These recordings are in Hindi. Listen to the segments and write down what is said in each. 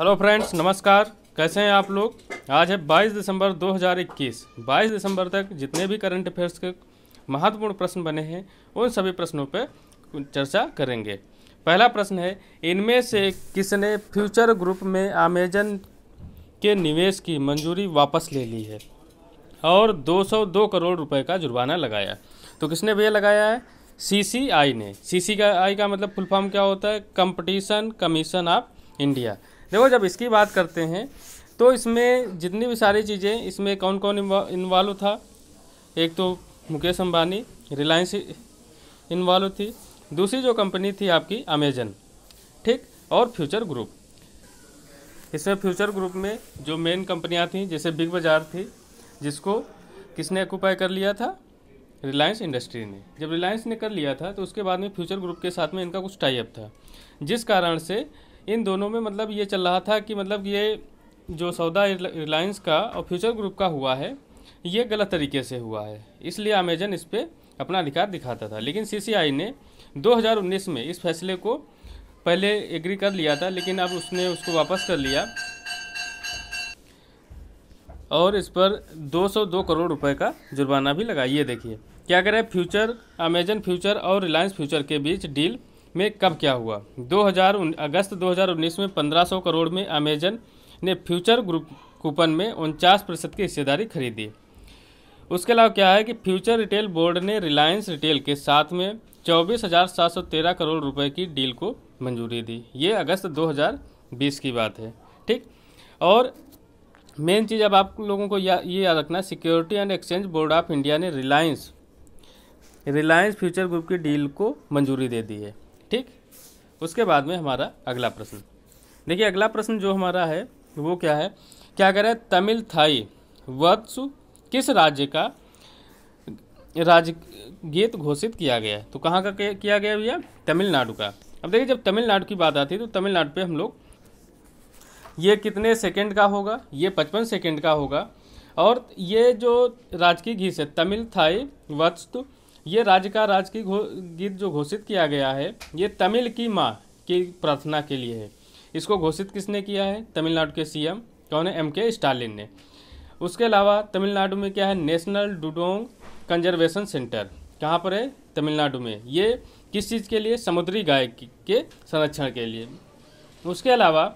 हेलो फ्रेंड्स नमस्कार कैसे हैं आप लोग आज है 22 दिसंबर 2021 22 दिसंबर तक जितने भी करंट अफेयर्स के महत्वपूर्ण प्रश्न बने हैं उन सभी प्रश्नों पर चर्चा करेंगे पहला प्रश्न है इनमें से किसने फ्यूचर ग्रुप में अमेजन के निवेश की मंजूरी वापस ले ली है और 202 करोड़ रुपए का जुर्माना लगाया तो किसने भैया लगाया है सीसीआई ने सीसीआई का मतलब फुल फॉर्म क्या होता है कंपटीशन कमीशन ऑफ इंडिया देखो जब इसकी बात करते हैं तो इसमें जितनी भी सारी चीज़ें इसमें कौन कौन इन्वॉल्व था एक तो मुकेश अम्बानी रिलायंस इन्वॉल्व थी दूसरी जो कंपनी थी आपकी अमेजन ठीक और फ्यूचर ग्रुप इसमें फ्यूचर ग्रुप में जो मेन कंपनियां थी जैसे बिग बाज़ार थी जिसको किसने ऑक्यूपाई कर लिया था रिलायंस इंडस्ट्री ने जब रिलायंस ने कर लिया था तो उसके बाद में फ्यूचर ग्रुप के साथ में इनका कुछ टाइप था जिस कारण से इन दोनों में मतलब ये चल रहा था कि मतलब ये जो सौदा रिलायंस का और फ्यूचर ग्रुप का हुआ है ये गलत तरीके से हुआ है इसलिए अमेजन इस पर अपना अधिकार दिखाता था लेकिन सीसीआई ने 2019 में इस फैसले को पहले एग्री कर लिया था लेकिन अब उसने उसको वापस कर लिया और इस पर 202 करोड़ रुपए का जुर्माना भी लगा ये देखिए क्या करें फ्यूचर अमेजन फ्यूचर और रिलायंस फ्यूचर के बीच डील में कब क्या हुआ 2000 अगस्त 2019 में 1500 करोड़ में अमेजन ने फ्यूचर ग्रुप कूपन में उनचास प्रतिशत की हिस्सेदारी खरीदी उसके अलावा क्या है कि फ्यूचर रिटेल बोर्ड ने रिलायंस रिटेल के साथ में चौबीस हज़ार सात सौ तेरह करोड़ रुपए की डील को मंजूरी दी ये अगस्त 2020 की बात है ठीक और मेन चीज़ अब आप लोगों को या, ये याद रखना security and exchange board of India ने रिलायंस रिलायंस फ्यूचर ग्रुप की डील को मंजूरी दे दी है ठीक उसके बाद में हमारा अगला प्रश्न देखिए अगला प्रश्न जो हमारा है वो क्या है क्या कह रहा है तमिल थाई वत्स किस राज्य का राजगीत घोषित किया गया है तो कहाँ का किया गया भैया तमिलनाडु का अब देखिए जब तमिलनाडु की बात आती है तो तमिलनाडु पे हम लोग ये कितने सेकंड का होगा ये पचपन सेकंड का होगा और ये जो राजकीय गीत है तमिल थाई वत्सु ये राज्य का राजकीय गीत जो घोषित किया गया है ये तमिल की माँ की प्रार्थना के लिए है इसको घोषित किसने किया है तमिलनाडु के सी कौन है एम के स्टालिन ने उसके अलावा तमिलनाडु में क्या है नेशनल डुडोंग कंजर्वेशन सेंटर कहाँ पर है तमिलनाडु में ये किस चीज़ के लिए समुद्री गाय के संरक्षण के लिए उसके अलावा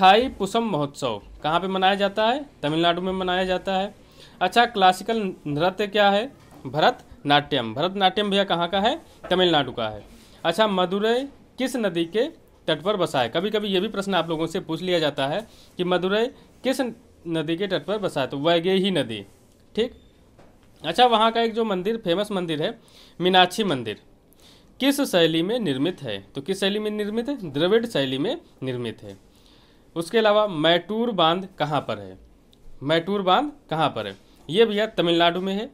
थाई पुसम महोत्सव कहाँ पे मनाया जाता है तमिलनाडु में मनाया जाता है अच्छा क्लासिकल नृत्य क्या है भरत नाट्यम भरतनाट्यम भैया कहाँ का है तमिलनाडु का है अच्छा मदुरई किस नदी के तट पर बसा है कभी कभी ये भी प्रश्न आप लोगों से पूछ लिया जाता है कि मदुरई किस नदी के तट पर बसा है तो वैगेही नदी ठीक अच्छा वहाँ का एक जो मंदिर फेमस मंदिर है मीनाक्षी मंदिर किस शैली में निर्मित है तो किस शैली में निर्मित है द्रविड़ शैली में निर्मित है उसके अलावा मैटूर बांध कहाँ पर है मैटूर बांध कहाँ पर है ये भैया तमिलनाडु में है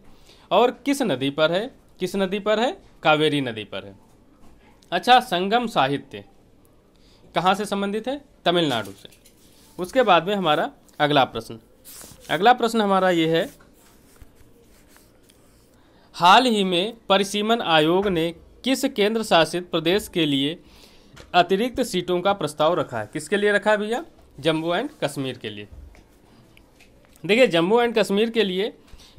और किस नदी पर है किस नदी पर है कावेरी नदी पर है अच्छा संगम साहित्य कहाँ से संबंधित है तमिलनाडु से उसके बाद में हमारा अगला प्रश्न अगला प्रश्न हमारा ये है हाल ही में परिसीमन आयोग ने किस केंद्र शासित प्रदेश के लिए अतिरिक्त सीटों का प्रस्ताव रखा है किसके लिए रखा है भैया जम्मू एंड कश्मीर के लिए देखिए जम्मू एंड कश्मीर के लिए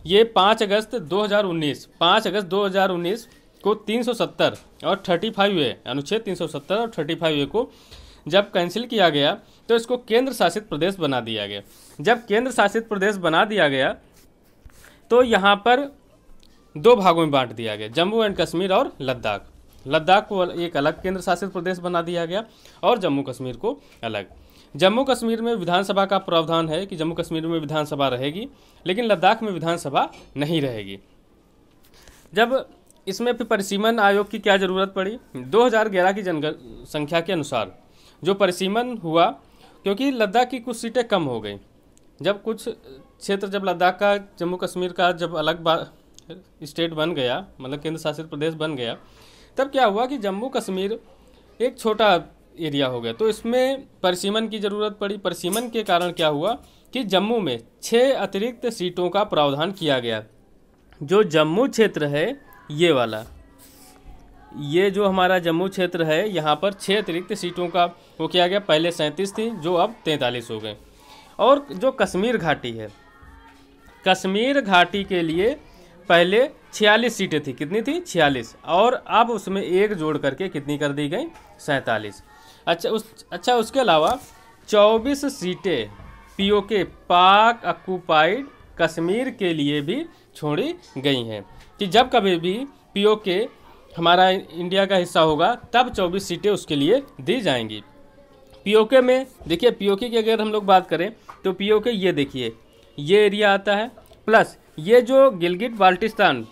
ये पाँच अगस्त 2019 5 अगस्त 2019 को 370 और 35 ए अनुच्छेद 370 और 35 ए को जब कैंसिल किया गया तो इसको केंद्र शासित प्रदेश बना दिया गया जब केंद्र शासित प्रदेश बना दिया गया तो यहाँ पर दो भागों में बांट दिया गया जम्मू एंड कश्मीर और लद्दाख लद्दाख को एक अलग केंद्र शासित प्रदेश बना दिया गया और जम्मू कश्मीर को अलग जम्मू कश्मीर में विधानसभा का प्रावधान है कि जम्मू कश्मीर में विधानसभा रहेगी लेकिन लद्दाख में विधानसभा नहीं रहेगी जब इसमें फिर परिसीमन आयोग की क्या ज़रूरत पड़ी 2011 की जनसंख्या के अनुसार जो परिसीमन हुआ क्योंकि लद्दाख की कुछ सीटें कम हो गई जब कुछ क्षेत्र जब लद्दाख का जम्मू कश्मीर का जब अलग स्टेट बन गया मतलब केंद्र शासित प्रदेश बन गया तब क्या हुआ कि जम्मू कश्मीर एक छोटा एरिया हो गया तो इसमें परसीमन की ज़रूरत पड़ी परसीमन के कारण क्या हुआ कि जम्मू में छः अतिरिक्त सीटों का प्रावधान किया गया जो जम्मू क्षेत्र है ये वाला ये जो हमारा जम्मू क्षेत्र है यहाँ पर छः अतिरिक्त सीटों का वो किया गया पहले सैंतीस थी जो अब तैंतालीस हो गए और जो कश्मीर घाटी है कश्मीर घाटी के लिए पहले छियालीस सीटें थी कितनी थी छियालीस और अब उसमें एक जोड़ करके कितनी कर दी गई सैंतालीस अच्छा उस अच्छा उसके अलावा चौबीस सीटें पीओके पाक अकुपाइड कश्मीर के लिए भी छोड़ी गई हैं कि जब कभी भी पीओके हमारा इंडिया का हिस्सा होगा तब 24 सीटें उसके लिए दी जाएंगी पीओके में देखिए पीओके की अगर हम लोग बात करें तो पीओके ये देखिए ये एरिया आता है प्लस ये जो गिलगिट बाल्टिस्तान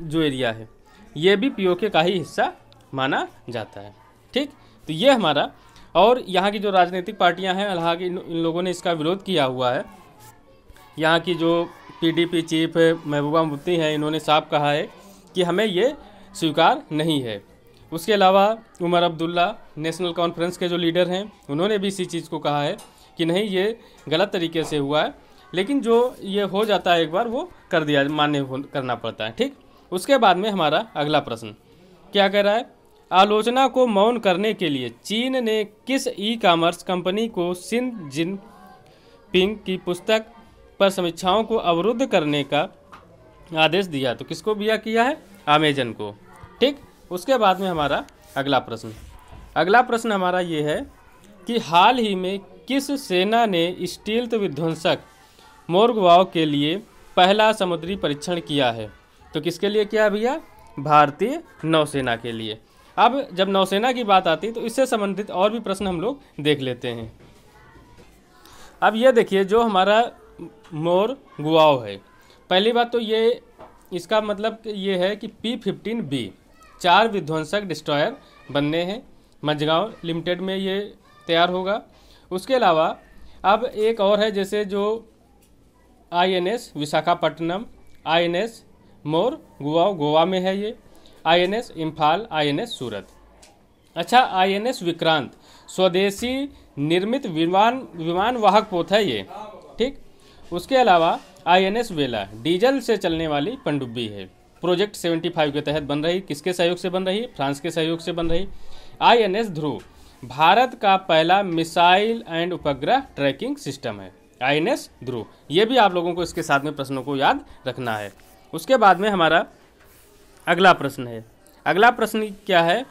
जो एरिया है ये भी पीओके का ही हिस्सा माना जाता है ठीक तो ये हमारा और यहाँ की जो राजनीतिक पार्टियाँ हैं इन, इन लोगों ने इसका विरोध किया हुआ है यहाँ की जो पीडीपी चीफ महबूबा मुफ्ती हैं इन्होंने साफ कहा है कि हमें ये स्वीकार नहीं है उसके अलावा उमर अब्दुल्ला नेशनल कॉन्फ्रेंस के जो लीडर हैं उन्होंने भी इसी चीज़ को कहा है कि नहीं ये गलत तरीके से हुआ है लेकिन जो ये हो जाता है एक बार वो कर दिया मान्य करना पड़ता है ठीक उसके बाद में हमारा अगला प्रश्न क्या कह रहा है आलोचना को मौन करने के लिए चीन ने किस ई कॉमर्स कंपनी को सिन जिन पिंग की पुस्तक पर समीक्षाओं को अवरुद्ध करने का आदेश दिया तो किसको दिया किया है अमेजन को ठीक उसके बाद में हमारा अगला प्रश्न अगला प्रश्न हमारा ये है कि हाल ही में किस सेना ने स्टील्थ विध्वंसक मोर्गवाओ के लिए पहला समुद्री परीक्षण किया है तो किसके लिए किया भैया भारतीय नौसेना के लिए अब जब नौसेना की बात आती है तो इससे संबंधित और भी प्रश्न हम लोग देख लेते हैं अब यह देखिए जो हमारा मोर गुआव है पहली बात तो ये इसका मतलब ये है कि पी फिफ्टीन बी चार विध्वंसक डिस्ट्रॉयर बनने हैं मझगांव लिमिटेड में ये तैयार होगा उसके अलावा अब एक और है जैसे जो INS Visakhapatnam INS Mormugao Goa में है ये आईएनएस इम्फाल आईएनएस सूरत अच्छा आईएनएस विक्रांत स्वदेशी निर्मित विमान विमान वाहक पोत है ये ठीक उसके अलावा आईएनएस वेला डीजल से चलने वाली पनडुब्बी है प्रोजेक्ट 75 के तहत बन रही किसके सहयोग से बन रही फ्रांस के सहयोग से बन रही आईएनएस ध्रुव भारत का पहला मिसाइल एंड उपग्रह ट्रैकिंग सिस्टम है आईएनएस ध्रुव ये भी आप लोगों को इसके साथ में प्रश्नों को याद रखना है उसके बाद में हमारा अगला प्रश्न है अगला प्रश्न क्या है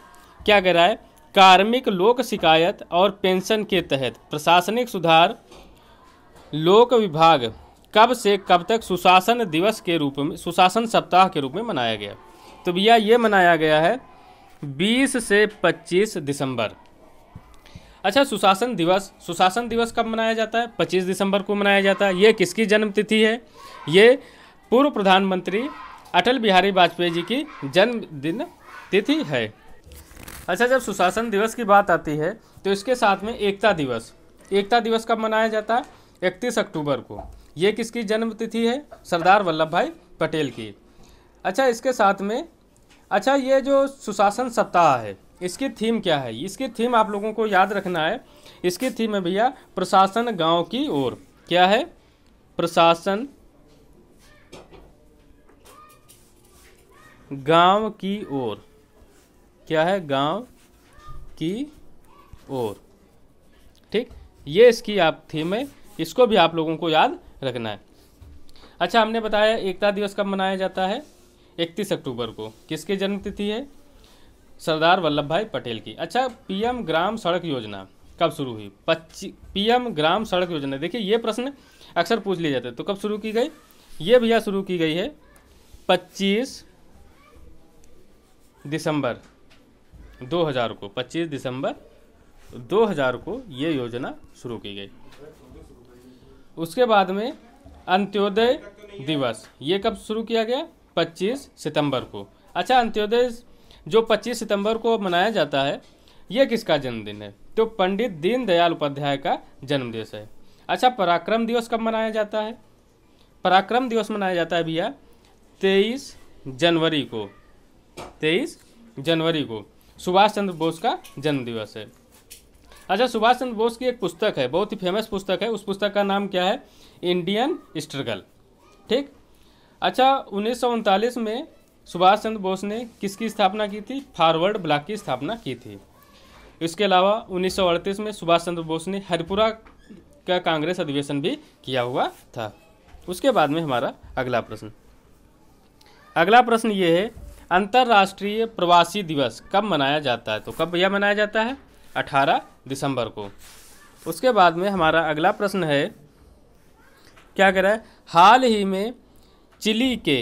क्या कह रहा है कार्मिक लोक शिकायत और पेंशन के तहत प्रशासनिक सुधार लोक विभाग कब से कब तक सुशासन दिवस के रूप में सुशासन सप्ताह के रूप में मनाया गया तो भैया ये मनाया गया है 20 से 25 दिसंबर अच्छा सुशासन दिवस सुशासन दिवस कब मनाया जाता है 25 दिसंबर को मनाया जाता है ये किसकी जन्मतिथि है ये पूर्व प्रधानमंत्री अटल बिहारी वाजपेयी जी की जन्मदिन तिथि है अच्छा जब सुशासन दिवस की बात आती है तो इसके साथ में एकता दिवस एकता दिवस कब मनाया जाता है इकतीस अक्टूबर को ये किसकी जन्मतिथि है सरदार वल्लभ भाई पटेल की अच्छा इसके साथ में अच्छा ये जो सुशासन सप्ताह है इसकी थीम क्या है इसकी थीम आप लोगों को याद रखना है इसकी थीम है भैया प्रशासन गांव की ओर क्या है प्रशासन गांव की ओर क्या है गांव की ओर ठीक ये इसकी आप थीम है इसको भी आप लोगों को याद रखना है अच्छा हमने बताया एकता दिवस कब मनाया जाता है 31 अक्टूबर को किसके जन्मतिथि है सरदार वल्लभ भाई पटेल की अच्छा पीएम ग्राम सड़क योजना कब शुरू हुई पच्चीस पीएम ग्राम सड़क योजना देखिए ये प्रश्न अक्सर पूछ लिया जाता है तो कब शुरू की गई ये भैया शुरू की गई है पच्चीस दिसंबर 2000 को 25 दिसंबर 2000 को ये योजना शुरू की गई उसके बाद में अंत्योदय दिवस ये कब शुरू किया गया 25 सितंबर को अच्छा अंत्योदय जो 25 सितंबर को मनाया जाता है ये किसका जन्मदिन है तो पंडित दीनदयाल उपाध्याय का जन्मदिवस है अच्छा पराक्रम दिवस कब मनाया जाता है पराक्रम दिवस मनाया जाता है भैया तेईस जनवरी को तेईस जनवरी को सुभाष चंद्र बोस का जन्म दिवस है अच्छा सुभाष चंद्र बोस की एक पुस्तक है बहुत ही फेमस पुस्तक है उस पुस्तक का नाम क्या है इंडियन स्ट्रगल ठीक अच्छा उन्नीस में सुभाष चंद्र बोस ने किसकी स्थापना की थी फॉरवर्ड ब्लॉक की स्थापना की थी इसके अलावा उन्नीस में सुभाष चंद्र बोस ने हरिपुरा का कांग्रेस अधिवेशन भी किया हुआ था उसके बाद में हमारा अगला प्रश्न अगला प्रश्न ये है अंतर्राष्ट्रीय प्रवासी दिवस कब मनाया जाता है तो कब भैया मनाया जाता है 18 दिसंबर को उसके बाद में हमारा अगला प्रश्न है क्या कह रहा है हाल ही में चिली के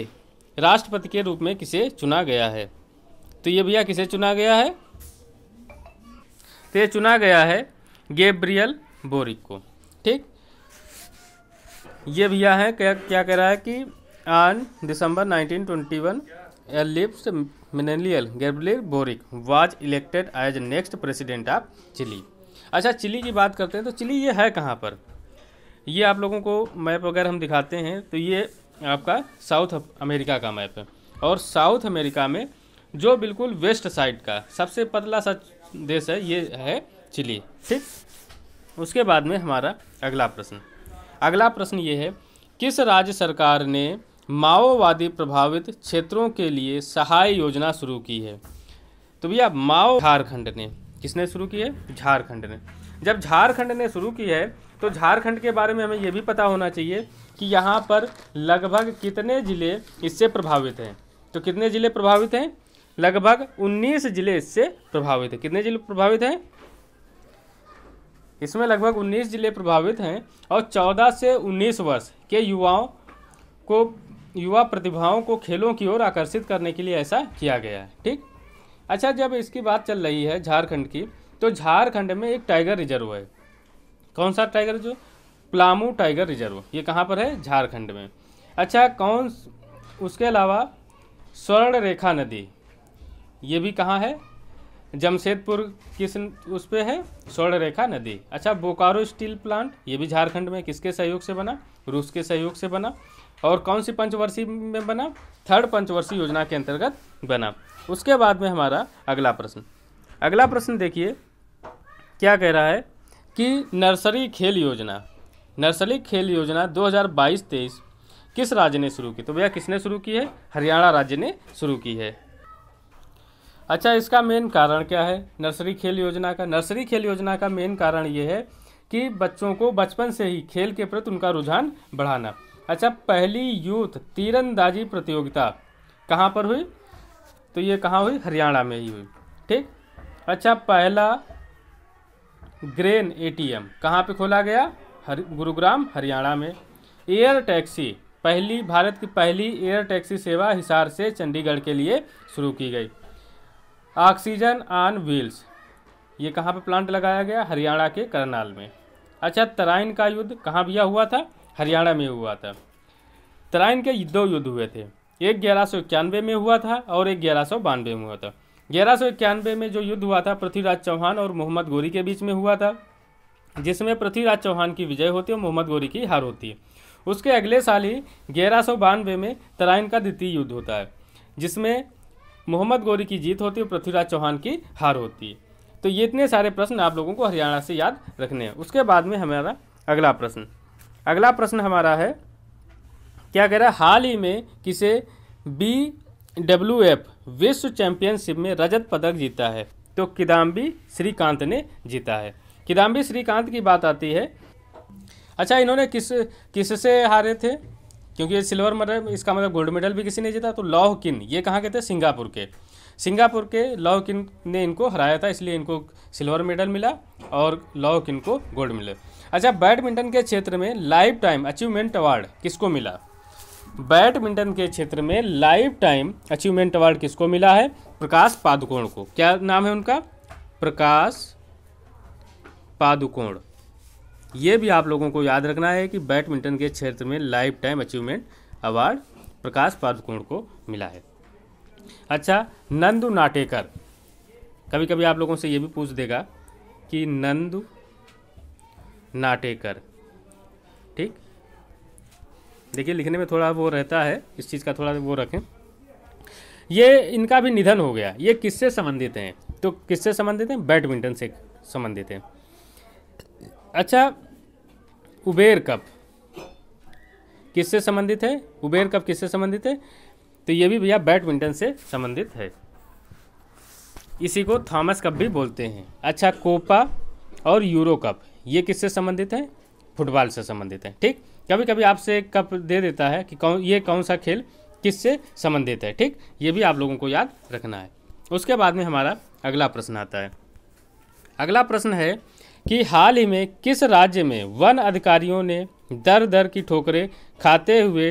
राष्ट्रपति के रूप में किसे चुना गया है तो ये भैया किसे चुना गया है तो ये चुना गया है गेब्रियल बोरिक को ठीक ये भैया है क्या क्या कह रहा है कि ऑन दिसंबर 1921 एलिप्स मिनलियल Gabriel Boric was elected as next president of Chile अच्छा चिली की बात करते हैं तो चिली ये है कहाँ पर ये आप लोगों को मैप अगर हम दिखाते हैं तो ये आपका साउथ अमेरिका का मैप है और साउथ अमेरिका में जो बिल्कुल वेस्ट साइड का सबसे पतला सा देश है ये है चिली ठीक उसके बाद में हमारा अगला प्रश्न अगला प्रश्न ये है किस राज्य सरकार ने माओवादी प्रभावित क्षेत्रों के लिए सहाय योजना शुरू की है तो भैया माओ झारखंड ने किसने शुरू की है झारखंड ने जब झारखंड ने शुरू की है तो झारखंड के बारे में हमें यह भी पता होना चाहिए कि यहाँ पर लगभग कितने ज़िले इससे प्रभावित हैं तो कितने ज़िले प्रभावित हैं लगभग 19 ज़िले इससे प्रभावित हैं कितने ज़िले प्रभावित हैं इसमें लगभग 19 ज़िले प्रभावित हैं और 14 से 19 वर्ष के युवाओं को युवा प्रतिभाओं को खेलों की ओर आकर्षित करने के लिए ऐसा किया गया है ठीक अच्छा जब इसकी बात चल रही है झारखंड की तो झारखंड में एक टाइगर रिजर्व है कौन सा टाइगर जो प्लामू टाइगर रिजर्व ये कहाँ पर है झारखंड में अच्छा कौन उसके अलावा स्वर्ण रेखा नदी ये भी कहाँ है जमशेदपुर किस उस पर है स्वर्ण रेखा नदी अच्छा बोकारो स्टील प्लांट ये भी झारखंड में किसके सहयोग से बना रूस के सहयोग से बना और कौन सी पंचवर्षीय में बना थर्ड पंचवर्षीय योजना के अंतर्गत बना उसके बाद में हमारा अगला प्रश्न अगला प्रश्न देखिए क्या कह रहा है कि नर्सरी खेल योजना नर्सरी खेल योजना 2022-23 किस राज्य ने शुरू की तो भैया किसने शुरू की है हरियाणा राज्य ने शुरू की है अच्छा इसका मेन कारण क्या है नर्सरी खेल योजना का नर्सरी खेल योजना का मेन कारण ये है कि बच्चों को बचपन से ही खेल के प्रति उनका रुझान बढ़ाना अच्छा पहली यूथ तीरंदाजी प्रतियोगिता कहाँ पर हुई तो ये कहाँ हुई हरियाणा में ही हुई ठीक अच्छा पहला ग्रेन एटीएम कहाँ पर खोला गया हर गुरुग्राम हरियाणा में एयर टैक्सी पहली भारत की पहली एयर टैक्सी सेवा हिसार से चंडीगढ़ के लिए शुरू की गई ऑक्सीजन ऑन व्हील्स ये कहाँ पर प्लांट लगाया गया हरियाणा के करनाल में अच्छा तराइन का युद्ध कहाँ भैया हुआ था हरियाणा में हुआ था तराइन के दो युद्ध हुए थे एक ग्यारह सौ इक्यानवे में हुआ था और एक ग्यारह सौ बानवे में हुआ था ग्यारह सौ इक्यानवे में जो युद्ध हुआ था पृथ्वीराज चौहान और मोहम्मद गोरी के बीच में हुआ था जिसमें पृथ्वीराज चौहान की विजय होती है और मोहम्मद गोरी की हार होती है उसके अगले साल ही ग्यारह सौ बानवे में तराइन का द्वितीय युद्ध होता है जिसमें मोहम्मद गोरी की जीत होती है और पृथ्वीराज चौहान की हार होती है तो ये इतने सारे प्रश्न आप लोगों को हरियाणा से याद रखने हैं उसके बाद में हमारा अगला प्रश्न अगला प्रश्न हमारा है क्या कह रहा है हाल ही में किसे बी डब्ल्यू एफ विश्व चैंपियनशिप में रजत पदक जीता है तो किदाम्बी श्रीकांत ने जीता है किदाम्बी श्रीकांत की बात आती है अच्छा इन्होंने किस किससे हारे थे क्योंकि सिल्वर मेडल इसका मतलब गोल्ड मेडल भी किसी ने जीता तो लॉह किन ये कहाँ के थे सिंगापुर के सिंगापुर के किन ने इनको हराया था इसलिए इनको सिल्वर मेडल मिला और लॉ किन को गोल्ड मिले अच्छा बैडमिंटन के क्षेत्र में लाइफ टाइम अचीवमेंट अवार्ड किसको मिला बैडमिंटन के क्षेत्र में लाइफ टाइम अचीवमेंट अवार्ड किसको मिला है प्रकाश पादुकोण को क्या नाम है उनका प्रकाश पादुकोण ये भी आप लोगों को याद रखना है कि बैडमिंटन के क्षेत्र में lifetime achievement award Prakash Padukone को मिला है अच्छा नंदू नाटेकर कभी कभी आप लोगों से ये भी पूछ देगा कि नंदू नाटेकर ठीक देखिए लिखने में थोड़ा वो रहता है इस चीज़ का थोड़ा वो रखें ये इनका भी निधन हो गया ये किससे संबंधित हैं तो किससे संबंधित हैं बैडमिंटन से संबंधित हैं अच्छा उबेर कप किससे संबंधित है उबेर कप किससे संबंधित है तो ये भी भैया बैडमिंटन से संबंधित है इसी को थॉमस कप भी बोलते हैं अच्छा कोपा और यूरो कप ये किससे संबंधित है फुटबॉल से संबंधित है ठीक कभी कभी आपसे कप दे देता है कि कौन ये कौन सा खेल किससे संबंधित है ठीक ये भी आप लोगों को याद रखना है उसके बाद में हमारा अगला प्रश्न आता है अगला प्रश्न है कि हाल ही में किस राज्य में वन अधिकारियों ने दर दर की ठोकरें खाते हुए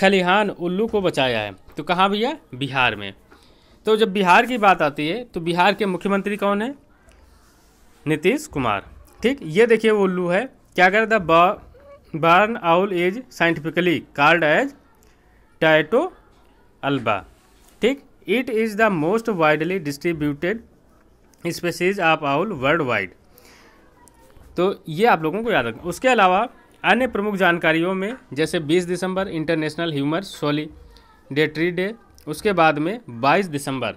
खलिहान उल्लू को बचाया है तो कहाँ भैया बिहार में तो जब बिहार की बात आती है तो बिहार के मुख्यमंत्री कौन है नीतीश कुमार ठीक ये देखिए वो उल्लू है क्या कर the barn owl is scientifically called as Tyto alba ठीक it is the most widely distributed species of owl worldwide तो ये आप लोगों को याद रखना उसके अलावा अन्य प्रमुख जानकारियों में जैसे 20 दिसंबर इंटरनेशनल ह्यूमर सॉलिडेटरी डे उसके बाद में 22 दिसंबर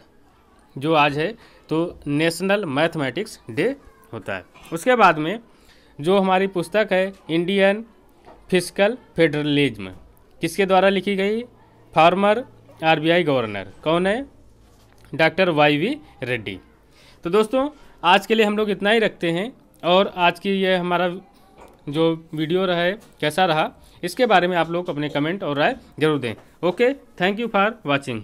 जो आज है तो नेशनल मैथमेटिक्स डे होता है उसके बाद में जो हमारी पुस्तक है इंडियन फिजिकल फेडरलिज्म किसके द्वारा लिखी गई फार्मर आरबीआई गवर्नर कौन है डॉक्टर वाई वी रेड्डी तो दोस्तों आज के लिए हम लोग इतना ही रखते हैं और आज की ये हमारा जो वीडियो रहा है कैसा रहा इसके बारे में आप लोग अपने कमेंट और राय जरूर दें okay thank you for watching